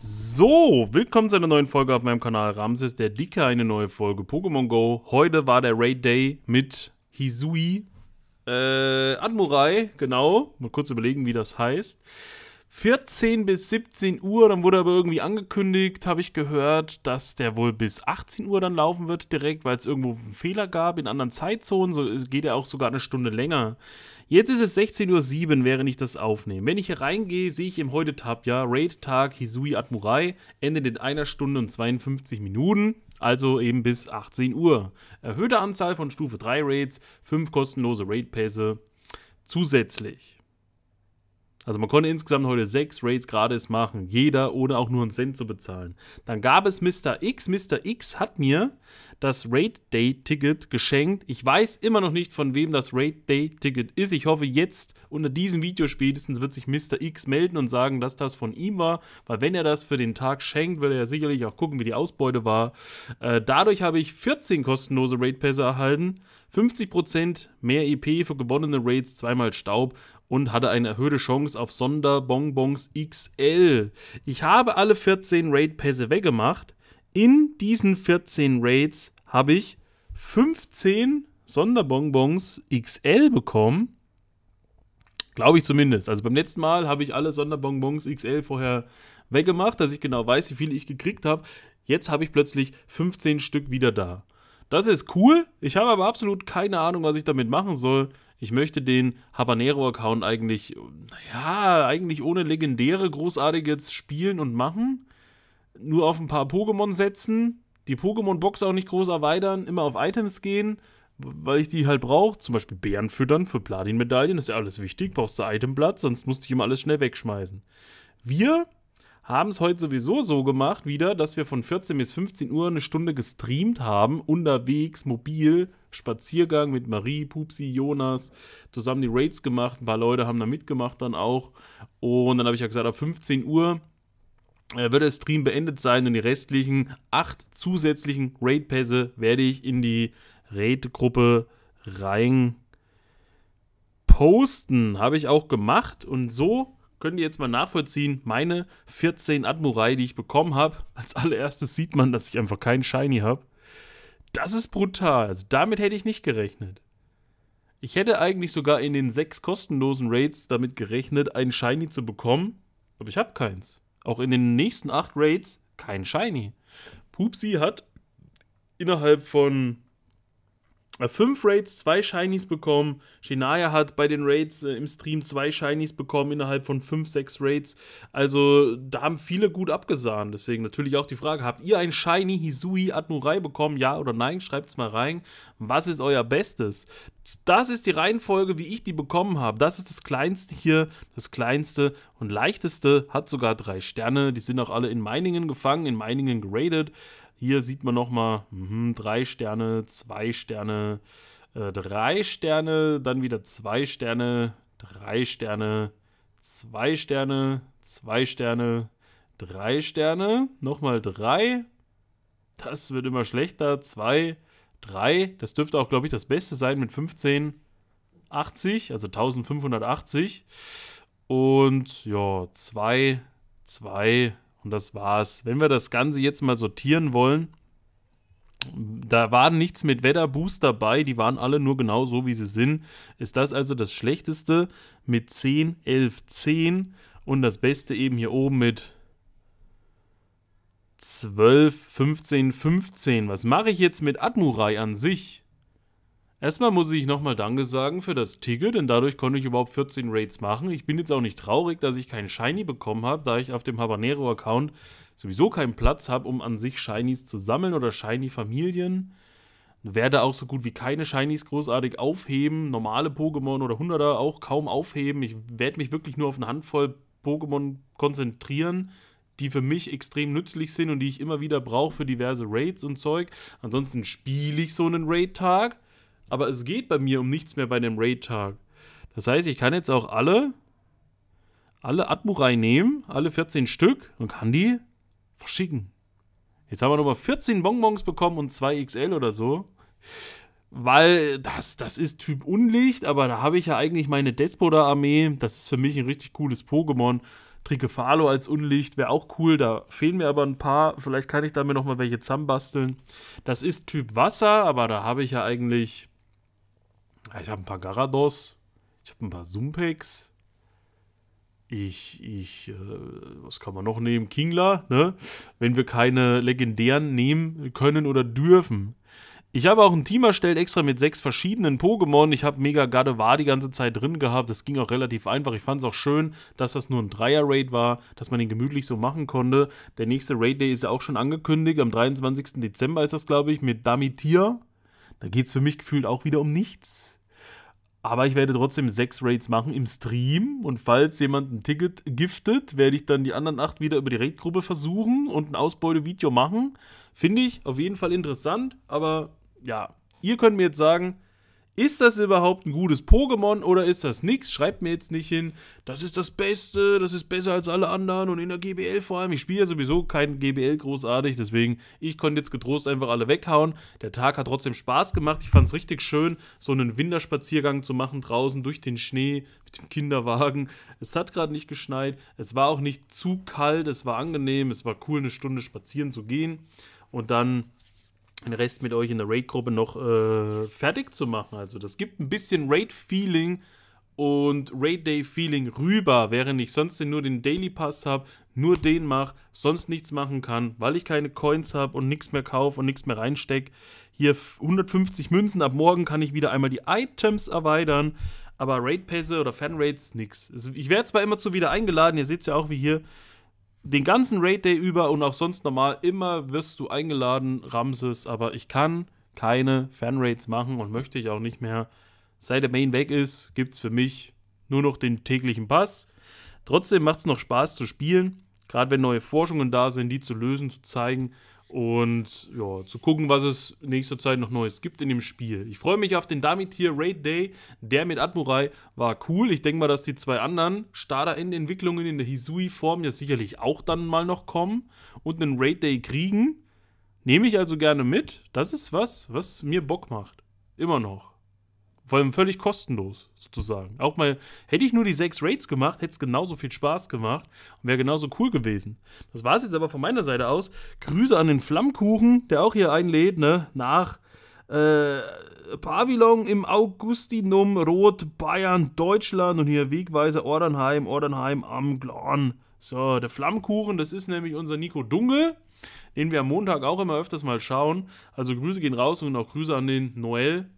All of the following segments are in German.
So, willkommen zu einer neuen Folge auf meinem Kanal Ramses, der Dicke, eine neue Folge Pokémon Go. Heute war der Raid Day mit Hisui, äh, Admurai, genau, mal kurz überlegen, wie das heißt. 14 bis 17 Uhr. Dann wurde aber irgendwie angekündigt, habe ich gehört, dass der wohl bis 18 Uhr dann laufen wird direkt, weil es irgendwo einen Fehler gab in anderen Zeitzonen. So geht er auch sogar eine Stunde länger. Jetzt ist es 16.07 Uhr, während ich das aufnehme. Wenn ich hier reingehe, sehe ich im Heute-Tab, ja, Raid-Tag Hisui Admurai endet in einer Stunde und 52 Minuten also eben bis 18 Uhr. Erhöhte Anzahl von Stufe 3 Raids, 5 kostenlose Raid-Pässe zusätzlich. Also man konnte insgesamt heute sechs Raids gratis machen, jeder ohne auch nur einen Cent zu bezahlen. Dann gab es Mr. X. Mr. X hat mir das Raid Day Ticket geschenkt. Ich weiß immer noch nicht, von wem das Raid Day Ticket ist. Ich hoffe, jetzt unter diesem Video spätestens wird sich Mr. X melden und sagen, dass das von ihm war, weil wenn er das für den Tag schenkt, will er ja sicherlich auch gucken, wie die Ausbeute war. Äh, dadurch habe ich 14 kostenlose Raid Pässe erhalten, 50% mehr EP für gewonnene Raids, zweimal Staub und hatte eine erhöhte Chance auf Sonderbonbons XL. Ich habe alle 14 Raid-Pässe weggemacht. In diesen 14 Raids habe ich 15 Sonderbonbons XL bekommen. Glaube ich zumindest. Also beim letzten Mal habe ich alle Sonderbonbons XL vorher weggemacht, dass ich genau weiß, wie viele ich gekriegt habe. Jetzt habe ich plötzlich 15 Stück wieder da. Das ist cool. Ich habe aber absolut keine Ahnung, was ich damit machen soll. Ich möchte den Habanero-Account eigentlich, ja, eigentlich ohne Legendäre großartig jetzt spielen und machen. Nur auf ein paar Pokémon setzen, die Pokémon-Box auch nicht groß erweitern, immer auf Items gehen, weil ich die halt brauche. Zum Beispiel Bären füttern für Platin-Medaillen, ist ja alles wichtig, brauchst du Itemblatt, sonst musste ich immer alles schnell wegschmeißen. Wir haben es heute sowieso so gemacht wieder, dass wir von 14 bis 15 Uhr eine Stunde gestreamt haben, unterwegs, mobil, Spaziergang mit Marie, Pupsi, Jonas, zusammen die Raids gemacht. Ein paar Leute haben da mitgemacht dann auch. Und dann habe ich ja gesagt, ab 15 Uhr äh, wird der Stream beendet sein und die restlichen acht zusätzlichen Raid-Pässe werde ich in die Raid-Gruppe rein posten. Habe ich auch gemacht und so könnt ihr jetzt mal nachvollziehen, meine 14 Admurei, die ich bekommen habe. Als allererstes sieht man, dass ich einfach keinen Shiny habe das ist brutal. Also damit hätte ich nicht gerechnet. Ich hätte eigentlich sogar in den sechs kostenlosen Raids damit gerechnet, einen Shiny zu bekommen, aber ich habe keins. Auch in den nächsten acht Raids kein Shiny. Pupsi hat innerhalb von äh, fünf Raids, zwei Shinies bekommen. Shinaya hat bei den Raids äh, im Stream zwei Shinies bekommen innerhalb von fünf, sechs Raids. Also da haben viele gut abgesahen. Deswegen natürlich auch die Frage: Habt ihr ein Shiny Hisui Admurai bekommen? Ja oder nein? Schreibt es mal rein. Was ist euer Bestes? Das ist die Reihenfolge, wie ich die bekommen habe. Das ist das Kleinste hier, das Kleinste und Leichteste. Hat sogar drei Sterne. Die sind auch alle in Meiningen gefangen, in Meiningen geradet. Hier sieht man nochmal mh, drei Sterne, zwei Sterne, äh, drei Sterne, dann wieder zwei Sterne, drei Sterne, zwei Sterne, zwei Sterne, drei Sterne, nochmal drei. Das wird immer schlechter. Zwei, drei. Das dürfte auch, glaube ich, das Beste sein mit 1580, also 1580. Und ja, zwei, zwei, und das war's. Wenn wir das Ganze jetzt mal sortieren wollen, da war nichts mit Wetterboost dabei, die waren alle nur genau so, wie sie sind. Ist das also das Schlechteste mit 10, 11, 10 und das Beste eben hier oben mit 12, 15, 15. Was mache ich jetzt mit Admurai an sich? Erstmal muss ich nochmal Danke sagen für das Ticket, denn dadurch konnte ich überhaupt 14 Raids machen. Ich bin jetzt auch nicht traurig, dass ich keinen Shiny bekommen habe, da ich auf dem Habanero-Account sowieso keinen Platz habe, um an sich Shinies zu sammeln oder Shiny-Familien. Werde auch so gut wie keine Shinies großartig aufheben, normale Pokémon oder Hunderter auch kaum aufheben. Ich werde mich wirklich nur auf eine Handvoll Pokémon konzentrieren, die für mich extrem nützlich sind und die ich immer wieder brauche für diverse Raids und Zeug. Ansonsten spiele ich so einen Raid-Tag aber es geht bei mir um nichts mehr bei dem Raid-Tag. Das heißt, ich kann jetzt auch alle, alle Admurai nehmen, alle 14 Stück und kann die verschicken. Jetzt haben wir nochmal 14 Bonbons bekommen und 2 XL oder so. Weil das, das ist Typ Unlicht, aber da habe ich ja eigentlich meine Despoda-Armee. Das ist für mich ein richtig cooles Pokémon. Trikefalo als Unlicht wäre auch cool. Da fehlen mir aber ein paar. Vielleicht kann ich da mir nochmal welche zusammenbasteln. Das ist Typ Wasser, aber da habe ich ja eigentlich ich habe ein paar Garados, ich habe ein paar Zumpex, ich, ich, äh, was kann man noch nehmen? Kingler, ne? Wenn wir keine legendären nehmen können oder dürfen. Ich habe auch ein Team erstellt, extra mit sechs verschiedenen Pokémon. Ich habe Mega Gardevoir die ganze Zeit drin gehabt. Das ging auch relativ einfach. Ich fand es auch schön, dass das nur ein Dreier-Raid war, dass man den gemütlich so machen konnte. Der nächste Raid-Day ist ja auch schon angekündigt. Am 23. Dezember ist das, glaube ich, mit Damitir. Da geht es für mich gefühlt auch wieder um nichts. Aber ich werde trotzdem sechs Raids machen im Stream. Und falls jemand ein Ticket giftet, werde ich dann die anderen acht wieder über die Raid-Gruppe versuchen und ein Ausbeute-Video machen. Finde ich auf jeden Fall interessant. Aber ja, ihr könnt mir jetzt sagen, ist das überhaupt ein gutes Pokémon oder ist das nichts? Schreibt mir jetzt nicht hin, das ist das Beste, das ist besser als alle anderen und in der GBL vor allem. Ich spiele ja sowieso kein GBL großartig, deswegen, ich konnte jetzt getrost einfach alle weghauen. Der Tag hat trotzdem Spaß gemacht. Ich fand es richtig schön, so einen Winterspaziergang zu machen draußen durch den Schnee mit dem Kinderwagen. Es hat gerade nicht geschneit, es war auch nicht zu kalt, es war angenehm, es war cool, eine Stunde spazieren zu gehen und dann den Rest mit euch in der Raid-Gruppe noch äh, fertig zu machen. Also das gibt ein bisschen Raid-Feeling und Raid Day Feeling rüber, während ich sonst nur den Daily Pass habe, nur den mache, sonst nichts machen kann, weil ich keine Coins habe und nichts mehr kaufe und nichts mehr reinstecke. Hier 150 Münzen, ab morgen kann ich wieder einmal die Items erweitern, aber Raid Pässe oder Fan Raids nichts. Ich werde zwar immer zu wieder eingeladen, ihr seht es ja auch wie hier, den ganzen Raid Day über und auch sonst normal immer wirst du eingeladen, Ramses, aber ich kann keine Fanraids machen und möchte ich auch nicht mehr. Seit der Main weg ist, gibt es für mich nur noch den täglichen Pass. Trotzdem macht es noch Spaß zu spielen, gerade wenn neue Forschungen da sind, die zu lösen, zu zeigen und ja, zu gucken, was es nächster Zeit noch Neues gibt in dem Spiel. Ich freue mich auf den Damitier Raid Day. Der mit Admurai war cool. Ich denke mal, dass die zwei anderen Starter-End-Entwicklungen in der Hisui-Form ja sicherlich auch dann mal noch kommen und einen Raid Day kriegen. Nehme ich also gerne mit. Das ist was, was mir Bock macht. Immer noch. Vor allem völlig kostenlos, sozusagen. Auch mal, hätte ich nur die sechs Raids gemacht, hätte es genauso viel Spaß gemacht und wäre genauso cool gewesen. Das war es jetzt aber von meiner Seite aus. Grüße an den Flammkuchen, der auch hier einlädt, ne? Nach äh, Pavillon im Augustinum, Rot, Bayern, Deutschland und hier Wegweise Ordernheim, Ordernheim am Glorn. So, der Flammkuchen, das ist nämlich unser Nico Dunge, den wir am Montag auch immer öfters mal schauen. Also Grüße gehen raus und auch Grüße an den Noel,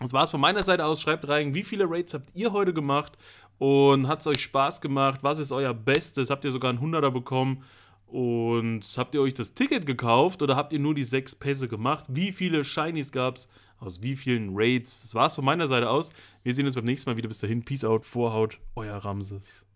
das war es von meiner Seite aus. Schreibt rein, wie viele Raids habt ihr heute gemacht und hat es euch Spaß gemacht? Was ist euer Bestes? Habt ihr sogar einen 100er bekommen? Und habt ihr euch das Ticket gekauft oder habt ihr nur die sechs Pässe gemacht? Wie viele Shinies gab es? Aus wie vielen Raids? Das war es von meiner Seite aus. Wir sehen uns beim nächsten Mal wieder. Bis dahin. Peace out. Vorhaut. Euer Ramses.